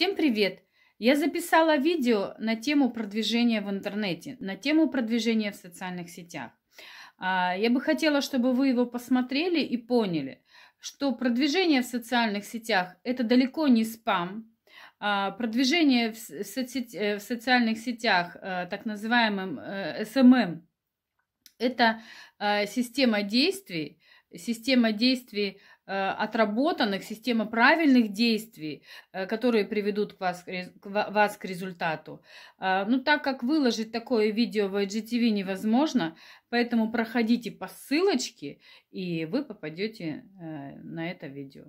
Всем привет! Я записала видео на тему продвижения в интернете, на тему продвижения в социальных сетях. А, я бы хотела, чтобы вы его посмотрели и поняли, что продвижение в социальных сетях – это далеко не спам. А, продвижение в, соцсети, э, в социальных сетях, э, так называемым SMM, э, это система действий, система действий э, отработанных, система правильных действий, э, которые приведут вас, к вас к результату. Э, ну, так как выложить такое видео в IGTV невозможно, поэтому проходите по ссылочке, и вы попадете на это видео.